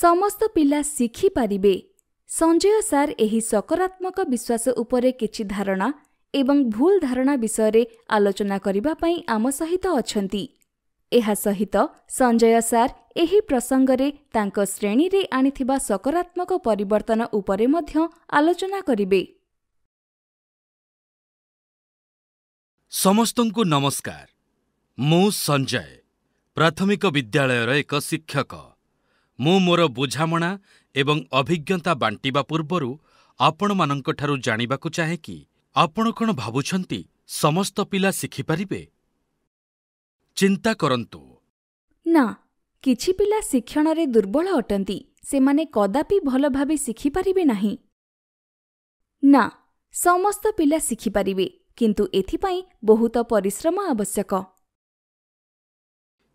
ସମସ୍ତ ପିଲା ଶିଖିପାରିବେ ସଞ୍ଜୟ ସାର୍ ଏହି ସକାରାତ୍ମକ ବିଶ୍ୱାସ ଉପରେ କିଛି ଧାରଣା ଏବଂ ଭୁଲ ଧାରଣା ବିଷୟରେ ଆଲୋଚନା କରିବା ପାଇଁ ଆମ ସହିତ ଅଛନ୍ତି ଏହା ସହିତ ସଞ୍ଜୟ ସାର୍ ଏହି ପ୍ରସଙ୍ଗରେ ତାଙ୍କ ଶ୍ରେଣୀରେ ଆଣିଥିବା ସକାରାତ୍ମକ ପରିବର୍ତ୍ତନ ଉପରେ ମଧ୍ୟ ଆଲୋଚନା କରିବେ ସମସ୍ତଙ୍କୁ ନମସ୍କାର ମୁଁ ସଞ୍ଜୟ ପ୍ରାଥମିକ ବିଦ୍ୟାଳୟର ଏକ ଶିକ୍ଷକ ମୁଁ ମୋର ବୁଝାମଣା ଏବଂ ଅଭିଜ୍ଞତା ବାଣ୍ଟିବା ପୂର୍ବରୁ ଆପଣମାନଙ୍କଠାରୁ ଜାଣିବାକୁ ଚାହେଁ କି ଆପଣ କ'ଣ ଭାବୁଛନ୍ତି ସମସ୍ତ ପିଲା ଶିଖିପାରିବେ ଚିନ୍ତା କରନ୍ତୁ ନା କିଛି ପିଲା ଶିକ୍ଷଣରେ ଦୁର୍ବଳ ଅଟନ୍ତି ସେମାନେ କଦାପି ଭଲ ଭାବେ ଶିଖିପାରିବେ ନାହିଁ ନା ସମସ୍ତ ପିଲା ଶିଖିପାରିବେ କିନ୍ତୁ ଏଥିପାଇଁ ବହୁତ ପରିଶ୍ରମ ଆବଶ୍ୟକ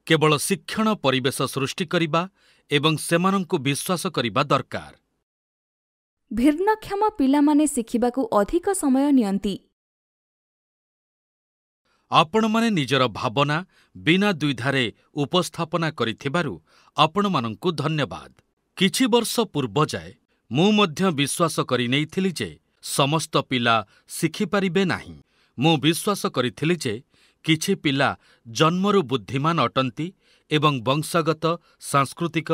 କେବଳ ଶିକ୍ଷଣ ପରିବେଶ ସୃଷ୍ଟି କରିବା ଏବଂ ସେମାନଙ୍କୁ ବିଶ୍ୱାସ କରିବା ଦରକାର ଭିନ୍ନକ୍ଷମ ପିଲାମାନେ ଶିଖିବାକୁ ଅଧିକ ସମୟ ନିଅନ୍ତି ଆପଣମାନେ ନିଜର ଭାବନା ବିନା ଦ୍ୱିଧାରେ ଉପସ୍ଥାପନା କରିଥିବାରୁ ଆପଣମାନଙ୍କୁ ଧନ୍ୟବାଦ କିଛି ବର୍ଷ ପୂର୍ବ ଯାଏ ମୁଁ ମଧ୍ୟ ବିଶ୍ୱାସ କରି ନେଇଥିଲି ଯେ ସମସ୍ତ ପିଲା ଶିଖିପାରିବେ ନାହିଁ ମୁଁ ବିଶ୍ୱାସ କରିଥିଲି ଯେ କିଛି ପିଲା ଜନ୍ମରୁ ବୁଦ୍ଧିମାନ ଅଟନ୍ତି ଏବଂ ବଂଶଗତ, ସାଂସ୍କୃତିକ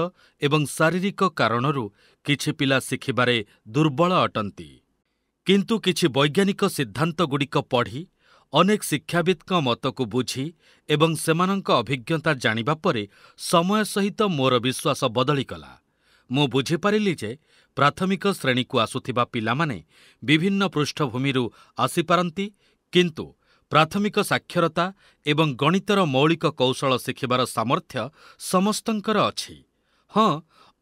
ଏବଂ ଶାରୀରିକ କାରଣରୁ କିଛି ପିଲା ଶିଖିବାରେ ଦୁର୍ବଳ ଅଟନ୍ତି, କିନ୍ତୁ କିଛି ବୈଜ୍ଞାନିକ ସିଦ୍ଧାନ୍ତଗୁଡ଼ିକ ପଢ଼ି, ଅନେକ ଶିକ୍ଷାବିତ୍‌ଙ୍କ ମତକୁ ବୁଝି ଏବଂ ସେମାନଙ୍କ ଅଭିଜ୍ଞତା ଜାଣିବା ପରେ ସମୟ ସହିତ ମୋର ବିଶ୍ୱାସ ବଦଳିଗଲା। ମୁଁ ବୁଝିପାରିଲି ଯେ ପ୍ରାଥମିକ ଶ୍ରେଣୀକୁ ଆସୁଥିବା ପିଲାମାନେ ବିଭିନ୍ନ ପୃଷ୍ଠଭୂମିରୁ ଆସିପାରନ୍ତି, କିନ୍ତୁ ପ୍ରାଥମିକ ସାକ୍ଷରତା ଏବଂ ଗଣିତର ମୌଳିକ କୌଶଳ ଶିଖିବାର ସାମର୍ଥ୍ୟ ସମସ୍ତଙ୍କର ଅଛି ହଁ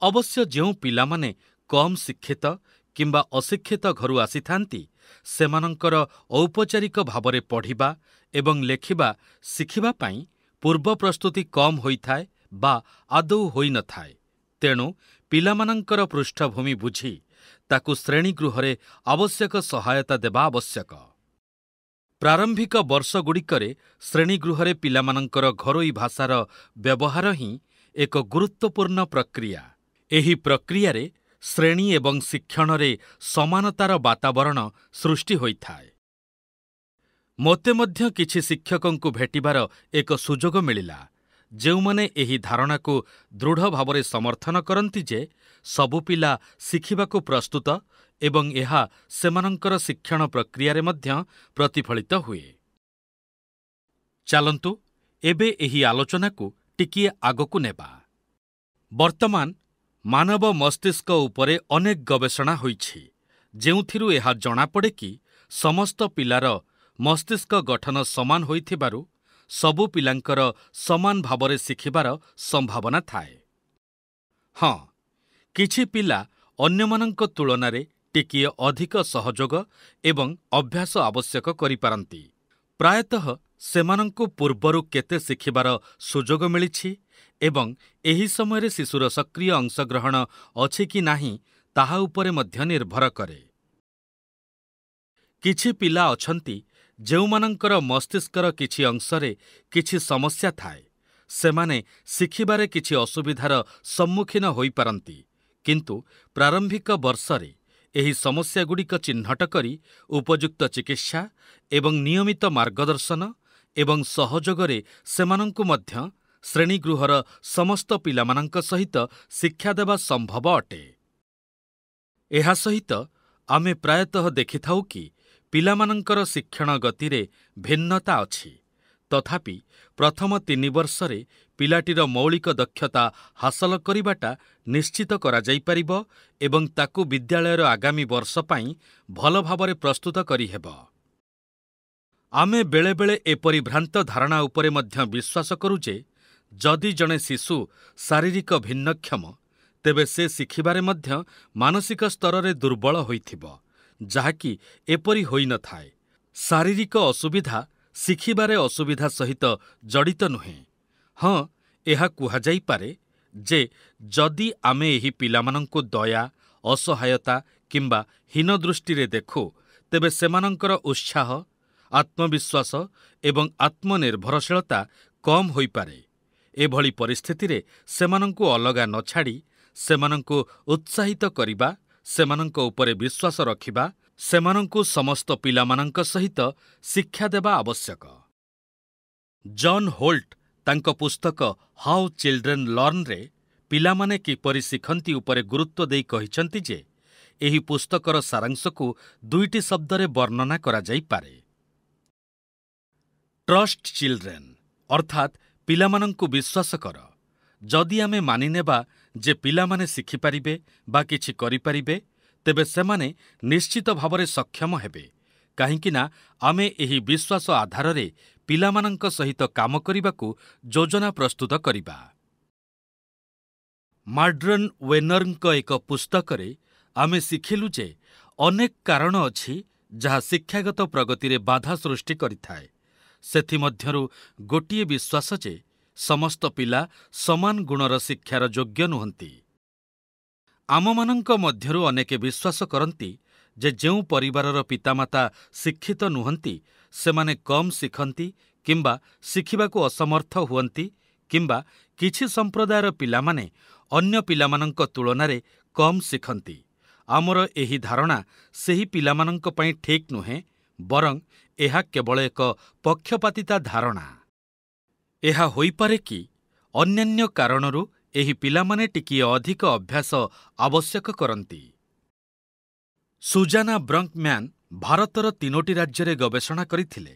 ଅବଶ୍ୟ ଯେଉଁ ପିଲାମାନେ କମ୍ ଶିକ୍ଷିତ କିମ୍ବା ଅଶିକ୍ଷିତ ଘରୁ ଆସିଥାନ୍ତି ସେମାନଙ୍କର ଔପଚାରିକ ଭାବରେ ପଢ଼ିବା ଏବଂ ଲେଖିବା ଶିଖିବା ପାଇଁ ପୂର୍ବ ପ୍ରସ୍ତୁତି କମ୍ ହୋଇଥାଏ ବା ଆଦୌ ହୋଇନଥାଏ ତେଣୁ ପିଲାମାନଙ୍କର ପୃଷ୍ଠଭୂମି ବୁଝି ତାକୁ ଶ୍ରେଣୀଗୃହରେ ଆବଶ୍ୟକ ସହାୟତା ଦେବା ଆବଶ୍ୟକ। ପ୍ରାରମ୍ଭିକ ବର୍ଷଗୁଡ଼ିକରେ ଶ୍ରେଣୀଗୃହରେ ପିଲାମାନଙ୍କର ଘରୋଇ ଭାଷାର ବ୍ୟବହାର ହିଁ ଏକ ଗୁରୁତ୍ୱପୂର୍ଣ୍ଣ ପ୍ରକ୍ରିୟା ଏହି ପ୍ରକ୍ରିୟାରେ ଶ୍ରେଣୀ ଏବଂ ଶିକ୍ଷଣରେ ସମାନତାର ବାତାବରଣ ସୃଷ୍ଟି ହୋଇଥାଏ ମୋତେ ମଧ୍ୟ କିଛି ଶିକ୍ଷକଙ୍କୁ ଭେଟିବାର ଏକ ସୁଯୋଗ ମିଳିଲା ଯେଉଁମାନେ ଏହି ଧାରଣାକୁ ଦୃଢ଼ ଭାବରେ ସମର୍ଥନ କରନ୍ତି ଯେ ସବୁ ପିଲା ଶିଖିବାକୁ ପ୍ରସ୍ତୁତ ଏବଂ ଏହା ସେମାନଙ୍କର ଶିକ୍ଷଣ ପ୍ରକ୍ରିୟାରେ ମଧ୍ୟ ପ୍ରତିଫଳିତ ହୁଏ ଚାଲନ୍ତୁ ଏବେ ଏହି ଆଲୋଚନାକୁ ଟିକିଏ ଆଗକୁ ନେବା ବର୍ତ୍ତମାନ ମାନବ ମସ୍ତିଷ୍କ ଉପରେ ଅନେକ ଗବେଷଣା ହୋଇଛି ଯେଉଁଥିରୁ ଏହା ଜଣାପଡ଼େ କି ସମସ୍ତ ପିଲାର ମସ୍ତିଷ୍କ ଗଠନ ସମାନ ହୋଇଥିବାରୁ ସବୁ ପିଲାଙ୍କର ସମାନ ଭାବରେ ଶିଖିବାର ସମ୍ଭାବନା ଥାଏ ହଁ କିଛି ପିଲା ଅନ୍ୟମାନଙ୍କ ତୁଳନାରେ ଟିକିଏ ଅଧିକ ସହଯୋଗ ଏବଂ ଅଭ୍ୟାସ ଆବଶ୍ୟକ କରିପାରନ୍ତି, ପ୍ରାୟତଃ ସେମାନଙ୍କୁ ପୂର୍ବରୁ କେତେ ଶିଖିବାର ସୁଯୋଗ ମିଳିଛି ଏବଂ ଏହି ସମୟରେ ଶିଶୁର ସକ୍ରିୟ ଅଂଶଗ୍ରହଣ ଅଛି କି ନାହିଁ ତାହା ଉପରେ ମଧ୍ୟ ନିର୍ଭର କରେ କିଛି ପିଲା ଅଛନ୍ତି ଯେଉଁମାନଙ୍କର ମସ୍ତିଷ୍କର କିଛି ଅଂଶରେ କିଛି ସମସ୍ୟା ଥାଏ ସେମାନେ ଶିଖିବାରେ କିଛି ଅସୁବିଧାର ସମ୍ମୁଖୀନ ହୋଇପାରନ୍ତି କିନ୍ତୁ ପ୍ରାରମ୍ଭିକ ବର୍ଷରେ ଏହି ସମସ୍ୟାଗୁଡ଼ିକ ଚିହ୍ନଟ କରି ଉପଯୁକ୍ତ ଚିକିତ୍ସା ଏବଂ ନିୟମିତ ମାର୍ଗଦର୍ଶନ ଏବଂ ସହଯୋଗରେ ସେମାନଙ୍କୁ ମଧ୍ୟ ଶ୍ରେଣୀଗୃହର ସମସ୍ତ ପିଲାମାନଙ୍କ ସହିତ ଶିକ୍ଷା ଦେବା ସମ୍ଭବ ଅଟେ ଏହା ସହିତ ଆମେ ପ୍ରାୟତଃ ଦେଖିଥାଉ କି ପିଲାମାନଙ୍କର ଶିକ୍ଷଣ ଗତିରେ ଭିନ୍ନତା ଅଛି। ତଥାପି ପ୍ରଥମ ତିନି ବର୍ଷରେ ପିଲାଟିର ମୌଳିକ ଦକ୍ଷତା ହାସଲ କରିବାଟା ନିଶ୍ଚିତ କରାଯାଇପାରିବ ଏବଂ ତାକୁ ବିଦ୍ୟାଳୟର ଆଗାମୀ ବର୍ଷ ପାଇଁ ଭଲ ଭାବରେ ପ୍ରସ୍ତୁତ କରିହେବ ଆମେ ବେଳେବେଳେ ଏପରି ଭ୍ରାନ୍ତ ଧାରଣା ଉପରେ ମଧ୍ୟ ବିଶ୍ୱାସ କରୁ ଯେ ଯଦି ଜଣେ ଶିଶୁ ଶାରୀରିକ ଭିନ୍ନକ୍ଷମ ତେବେ ସେ ଶିଖିବାରେ ମଧ୍ୟ ମାନସିକ ସ୍ତରରେ ଦୁର୍ବଳ ହୋଇଥିବ ଯାହାକି ଏପରି ହୋଇନଥାଏ ଶାରୀରିକ ଅସୁବିଧା ଶିଖିବାରେ ଅସୁବିଧା ସହିତ ଜଡ଼ିତ ନୁହେଁ, ହଁ, ଏହା କୁହାଯାଇପାରେ ଯେ ଯଦି ଆମେ ଏହି ପିଲାମାନଙ୍କୁ ଦୟା, ଅସହାୟତା କିମ୍ବା ହୀନ ଦୃଷ୍ଟିରେ ଦେଖୁ ତେବେ ସେମାନଙ୍କର ଉତ୍ସାହ, ଆତ୍ମବିଶ୍ୱାସ ଏବଂ ଆତ୍ମନିର୍ଭରଶୀଳତା କମ୍ ହୋଇପାରେ ଏଭଳି ପରିସ୍ଥିତିରେ ସେମାନଙ୍କୁ ଅଲଗା ନ ଛାଡ଼ି ସେମାନଙ୍କୁ ଉତ୍ସାହିତ କରିବା, ସେମାନଙ୍କ ଉପରେ ବିଶ୍ୱାସ ରଖିବା ସେମାନଙ୍କୁ ସମସ୍ତ ପିଲାମାନଙ୍କ ସହିତ ଶିକ୍ଷା ଦେବା ଆବଶ୍ୟକ । ଜନ୍ ହୋଲ୍ଟ ତାଙ୍କ ପୁସ୍ତକ ହାଉ ଚିଲ୍ଡ୍ରେନ୍ ଲର୍ଣ୍ଣ'ରେ ପିଲାମାନେ କିପରି ଶିଖନ୍ତି ଉପରେ ଗୁରୁତ୍ୱ ଦେଇ କହିଛନ୍ତି ଯେ ଏହି ପୁସ୍ତକର ସାରାଂଶକୁ ଦୁଇଟି ଶବ୍ଦରେ ବର୍ଣ୍ଣନା କରାଯାଇପାରେ, ଟ୍ରଷ୍ଟ ଚିଲ୍ଡ୍ରେନ୍, ଅର୍ଥାତ୍ ପିଲାମାନଙ୍କୁ ବିଶ୍ୱାସ କର, ଯଦି ଆମେ ମାନିନେବା ଯେ ପିଲାମାନେ ଶିଖିପାରିବେ ବା କିଛି କରିପାରିବେ ତେବେ ସେମାନେ ନିଶ୍ଚିତ ଭାବରେ ସକ୍ଷମ ହେବେ କାହିଁକିନା ଆମେ ଏହି ବିଶ୍ୱାସ ଆଧାରରେ ପିଲାମାନଙ୍କ ସହିତ କାମ କରିବାକୁ ଯୋଜନା ପ୍ରସ୍ତୁତ କରିବା ମାଡ୍ରନ୍ ୱେନର୍ଙ୍କ ଏକ ପୁସ୍ତକରେ ଆମେ ଶିଖିଲୁ ଯେ ଅନେକ କାରଣ ଅଛି ଯାହା ଶିକ୍ଷାଗତ ପ୍ରଗତିରେ ବାଧା ସୃଷ୍ଟି କରିଥାଏ ସେଥିମଧ୍ୟରୁ ଗୋଟିଏ ବିଶ୍ୱାସ ଯେ ସମସ୍ତ ପିଲା ସମାନ ଗୁଣର ଶିକ୍ଷାର ଯୋଗ୍ୟ ନୁହନ୍ତି ଆମମାନଙ୍କ ମଧ୍ୟରୁ ଅନେକେ ବିଶ୍ୱାସ କରନ୍ତି ଯେ ଯେଉଁ ପରିବାରର ପିତାମାତା ଶିକ୍ଷିତ ନୁହନ୍ତି ସେମାନେ କମ୍ ଶିଖନ୍ତି କିମ୍ବା ଶିଖିବାକୁ ଅସମର୍ଥ ହୁଅନ୍ତି କିମ୍ବା କିଛି ସମ୍ପ୍ରଦାୟର ପିଲାମାନେ ଅନ୍ୟ ପିଲାମାନଙ୍କ ତୁଳନାରେ କମ୍ ଶିଖନ୍ତି ଆମର ଏହି ଧାରଣା ସେହି ପିଲାମାନଙ୍କ ପାଇଁ ଠିକ୍ ନୁହେଁ ବରଂ ଏହା କେବଳ ଏକ ପକ୍ଷପାତିତା ଧାରଣା ଏହା ହୋଇପାରେ କି ଅନ୍ୟାନ୍ୟ କାରଣରୁ ଏହି ପିଲାମାନେ ଟିକିଏ ଅଧିକ ଅଭ୍ୟାସ ଆବଶ୍ୟକ କରନ୍ତି ସୁଜାନା ବ୍ରଙ୍କମ୍ୟାନ୍ ଭାରତର ତିନୋଟି ରାଜ୍ୟରେ ଗବେଷଣା କରିଥିଲେ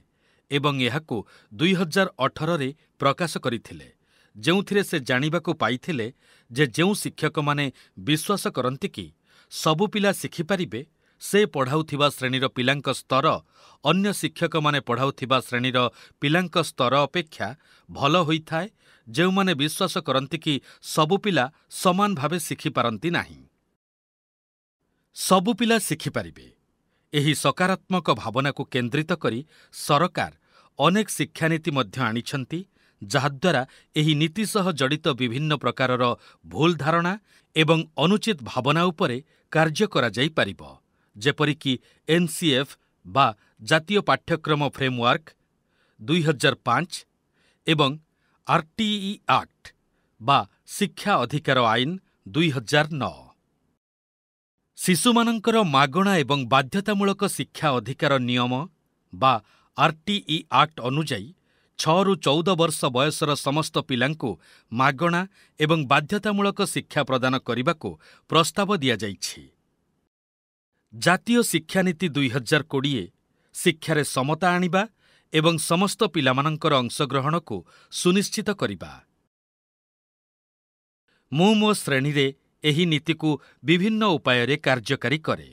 ଏବଂ ଏହାକୁ ଦୁଇହଜାର ଅଠରରେ ପ୍ରକାଶ କରିଥିଲେ ଯେଉଁଥିରେ ସେ ଜାଣିବାକୁ ପାଇଥିଲେ ଯେ ଯେଉଁ ଶିକ୍ଷକମାନେ ବିଶ୍ୱାସ କରନ୍ତି କି ସବୁ ପିଲା ଶିଖିପାରିବେ ସେ ପଢ଼ାଉଥିବା ଶ୍ରେଣୀର ପିଲାଙ୍କ ସ୍ତର ଅନ୍ୟ ଶିକ୍ଷକମାନେ ପଢ଼ାଉଥିବା ଶ୍ରେଣୀର ପିଲାଙ୍କ ସ୍ତର ଅପେକ୍ଷା ଭଲ ହୋଇଥାଏ ଯେଉଁମାନେ ବିଶ୍ୱାସ କରନ୍ତି କି ସବୁ ପିଲା ସମାନ ଭାବେ ଶିଖିପାରନ୍ତି ନାହିଁ ସବୁ ପିଲା ଶିଖିପାରିବେ ଏହି ସକାରାତ୍ମକ ଭାବନାକୁ କେନ୍ଦ୍ରିତ କରି ସରକାର ଅନେକ ଶିକ୍ଷାନୀତି ମଧ୍ୟ ଆଣିଛନ୍ତି ଯାହାଦ୍ୱାରା ଏହି ନୀତି ସହ ଜଡ଼ିତ ବିଭିନ୍ନ ପ୍ରକାରର ଭୁଲ ଧାରଣା ଏବଂ ଅନୁଚିତ ଭାବନା ଉପରେ କାର୍ଯ୍ୟ କରାଯାଇପାରିବ ଯେପରିକି ଏନ୍ସିଏଫ୍ ବା ଜାତୀୟ ପାଠ୍ୟକ୍ରମ ଫ୍ରେମ୍‌ୱାର୍କ ଦୁଇହଜାର ପାଞ୍ଚ ଏବଂ ଆର୍.ଟି.ଇ. ଆକ୍ଟ ବା ଶିକ୍ଷା ଅଧିକାର ଆଇନ ଦୁଇହଜାର ନଅ ଶିଶୁମାନଙ୍କର ମାଗଣା ଏବଂ ବାଧ୍ୟତାମୂଳକ ଶିକ୍ଷା ଅଧିକାର ନିୟମ ବା ଆର୍.ଟି.ଇ. ଆକ୍ଟ ଅନୁଯାୟୀ ଛଅରୁ ଚଉଦ ବର୍ଷ ବୟସର ସମସ୍ତ ପିଲାଙ୍କୁ ମାଗଣା ଏବଂ ବାଧ୍ୟତାମୂଳକ ଶିକ୍ଷା ପ୍ରଦାନ କରିବାକୁ ପ୍ରସ୍ତାବ ଦିଆଯାଇଛି ଜାତୀୟ ଶିକ୍ଷାନୀତି ଦୁଇହଜାର କୋଡ଼ିଏ ଶିକ୍ଷାରେ ସମତା ଆଣିବା ଏବଂ ସମସ୍ତ ପିଲାମାନଙ୍କର ଅଂଶଗ୍ରହଣକୁ ସୁନିଶ୍ଚିତ କରିବା ମୁଁ ମୋ ଶ୍ରେଣୀରେ ଏହି ନୀତିକୁ ବିଭିନ୍ନ ଉପାୟରେ କାର୍ଯ୍ୟକାରୀ କରେ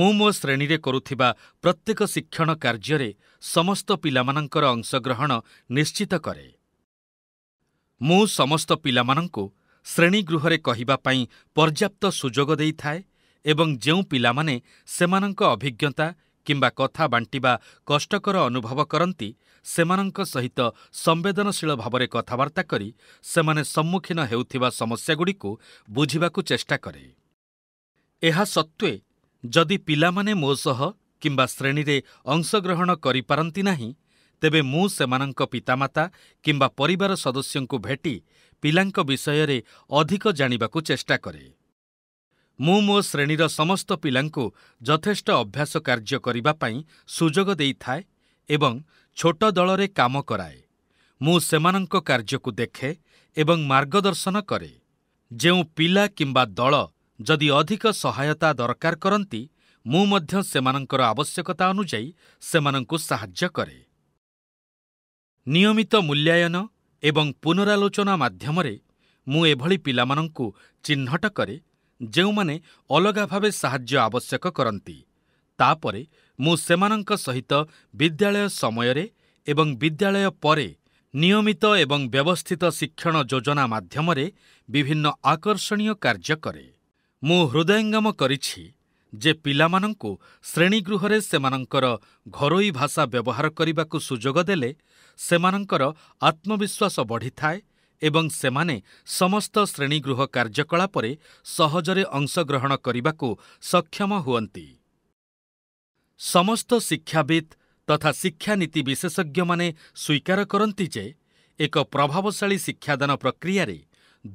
ମୁଁ ମୋ ଶ୍ରେଣୀରେ କରୁଥିବା ପ୍ରତ୍ୟେକ ଶିକ୍ଷଣ କାର୍ଯ୍ୟରେ ସମସ୍ତ ପିଲାମାନଙ୍କର ଅଂଶଗ୍ରହଣ ନିଶ୍ଚିତ କରେ ମୁଁ ସମସ୍ତ ପିଲାମାନଙ୍କୁ ଶ୍ରେଣୀଗୃହରେ କହିବା ପାଇଁ ପର୍ଯ୍ୟାପ୍ତ ସୁଯୋଗ ଦେଇଥାଏ ଏବଂ ଯେଉଁ ପିଲାମାନେ ସେମାନଙ୍କ ଅଭିଜ୍ଞତା କିମ୍ବା କଥା ବାଣ୍ଟିବା କଷ୍ଟକର ଅନୁଭବ କରନ୍ତି ସେମାନଙ୍କ ସହିତ ସମ୍ବେଦନଶୀଳ ଭାବରେ କଥାବାର୍ତ୍ତା କରି ସେମାନେ ସମ୍ମୁଖୀନ ହେଉଥିବା ସମସ୍ୟାଗୁଡ଼ିକୁ ବୁଝିବାକୁ ଚେଷ୍ଟା କରେ ଏହା ସତ୍ତ୍ୱେ ଯଦି ପିଲାମାନେ ମୋ ସହ କିମ୍ବା ଶ୍ରେଣୀରେ ଅଂଶଗ୍ରହଣ କରିପାରନ୍ତି ନାହିଁ ତେବେ ମୁଁ ସେମାନଙ୍କ ପିତାମାତା କିମ୍ବା ପରିବାର ସଦସ୍ୟଙ୍କୁ ଭେଟି ପିଲାଙ୍କ ବିଷୟରେ ଅଧିକ ଜାଣିବାକୁ ଚେଷ୍ଟା କରେ ମୁଁ ମୋ ଶ୍ରେଣୀର ସମସ୍ତ ପିଲାଙ୍କୁ ଯଥେଷ୍ଟ ଅଭ୍ୟାସ କାର୍ଯ୍ୟ କରିବା ପାଇଁ ସୁଯୋଗ ଦେଇଥାଏ ଏବଂ ଛୋଟ ଦଳରେ କାମ କରାଏ ମୁଁ ସେମାନଙ୍କ କାର୍ଯ୍ୟକୁ ଦେଖେ ଏବଂ ମାର୍ଗଦର୍ଶନ କରେ ଯେଉଁ ପିଲା କିମ୍ବା ଦଳ ଯଦି ଅଧିକ ସହାୟତା ଦରକାର କରନ୍ତି ମୁଁ ମଧ୍ୟ ସେମାନଙ୍କର ଆବଶ୍ୟକତା ଅନୁଯାୟୀ ସେମାନଙ୍କୁ ସାହାଯ୍ୟ କରେ ନିୟମିତ ମୂଲ୍ୟାୟନ ଏବଂ ପୁନରାଲୋଚନା ମାଧ୍ୟମରେ ମୁଁ ଏଭଳି ପିଲାମାନଙ୍କୁ ଚିହ୍ନଟ କରେ ଯେଉଁମାନେ ଅଲଗା ଭାବେ ସାହାଯ୍ୟ ଆବଶ୍ୟକ କରନ୍ତି, ତା'ପରେ ମୁଁ ସେମାନଙ୍କ ସହିତ ବିଦ୍ୟାଳୟ ସମୟରେ ଏବଂ ବିଦ୍ୟାଳୟ ପରେ ନିୟମିତ ଏବଂ ବ୍ୟବସ୍ଥିତ ଶିକ୍ଷଣ ଯୋଜନା ମାଧ୍ୟମରେ ବିଭିନ୍ନ ଆକର୍ଷଣୀୟ କାର୍ଯ୍ୟ କରେ ମୁଁ ହୃଦୟଙ୍ଗମ କରିଛି ଯେ ପିଲାମାନଙ୍କୁ ଶ୍ରେଣୀଗୃହରେ ସେମାନଙ୍କର ଘରୋଇ ଭାଷା ବ୍ୟବହାର କରିବାକୁ ସୁଯୋଗ ଦେଲେ ସେମାନଙ୍କର ଆତ୍ମବିଶ୍ୱାସ ବଢ଼ିଥାଏ ଏବଂ ସେମାନେ ସମସ୍ତ ଶ୍ରେଣୀଗୃହ କାର୍ଯ୍ୟକଳାପରେ ସହଜରେ ଅଂଶଗ୍ରହଣ କରିବାକୁ ସକ୍ଷମ ହୁଅନ୍ତି ସମସ୍ତ ଶିକ୍ଷାବିତ୍ ତଥା ଶିକ୍ଷାନୀତି ବିଶେଷଜ୍ଞମାନେ ସ୍ୱୀକାର କରନ୍ତି ଯେ ଏକ ପ୍ରଭାବଶାଳୀ ଶିକ୍ଷାଦାନ ପ୍ରକ୍ରିୟାରେ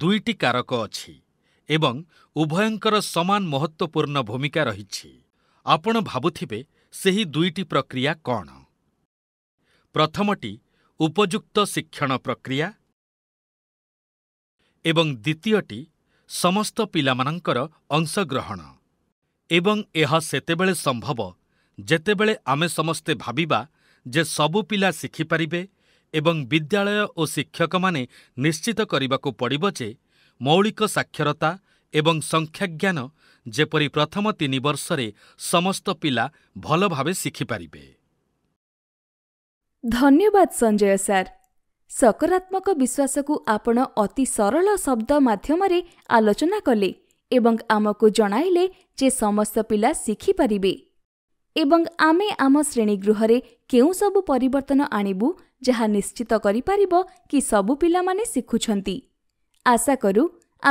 ଦୁଇଟି କାରକ ଅଛି ଏବଂ ଉଭୟଙ୍କର ସମାନ ମହତ୍ତ୍ୱପୂର୍ଣ୍ଣ ଭୂମିକା ରହିଛି ଆପଣ ଭାବୁଥିବେ ସେହି ଦୁଇଟି ପ୍ରକ୍ରିୟା କ'ଣ ପ୍ରଥମଟି ଉପଯୁକ୍ତ ଶିକ୍ଷଣ ପ୍ରକ୍ରିୟା ଏବଂ ଦ୍ୱିତୀୟଟି ସମସ୍ତ ପିଲାମାନଙ୍କର ଅଂଶଗ୍ରହଣ, ଏବଂ ଏହା ସେତେବେଳେ ସମ୍ଭବ ଯେତେବେଳେ ଆମେ ସମସ୍ତେ ଭାବିବା ଯେ ସବୁ ପିଲା ଶିଖିପାରିବେ ଏବଂ ବିଦ୍ୟାଳୟ ଓ ଶିକ୍ଷକମାନେ ନିଶ୍ଚିତ କରିବାକୁ ପଡ଼ିବ ଯେ ମୌଳିକ ସାକ୍ଷରତା ଏବଂ ସଂଖ୍ୟାଜ୍ଞାନ ଯେପରି ପ୍ରଥମ ତିନି ବର୍ଷରେ ସମସ୍ତ ପିଲା ଭଲଭାବେ ଶିଖିପାରିବେ ଧନ୍ୟବାଦ ସଞ୍ଜୟ ସାର୍ ସକାରାତ୍ମକ ବିଶ୍ୱାସକୁ ଆପଣ ଅତି ସରଳ ଶବ୍ଦ ମାଧ୍ୟମରେ ଆଲୋଚନା କଲେ ଏବଂ ଆମକୁ ଜଣାଇଲେ ଯେ ସମସ୍ତ ପିଲା ଶିଖିପାରିବେ ଏବଂ ଆମେ ଆମ ଶ୍ରେଣୀଗୃହରେ କେଉଁ ସବୁ ପରିବର୍ତ୍ତନ ଆଣିବୁ ଯାହା ନିଶ୍ଚିତ କରିପାରିବ କି ସବୁ ପିଲାମାନେ ଶିଖୁଛନ୍ତି ଆଶା କରୁ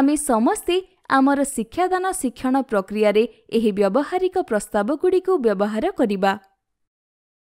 ଆମେ ସମସ୍ତେ ଆମର ଶିକ୍ଷାଦାନ ଶିକ୍ଷଣ ପ୍ରକ୍ରିୟାରେ ଏହି ବ୍ୟବହାରିକ ପ୍ରସ୍ତାବଗୁଡ଼ିକୁ ବ୍ୟବହାର କରିବା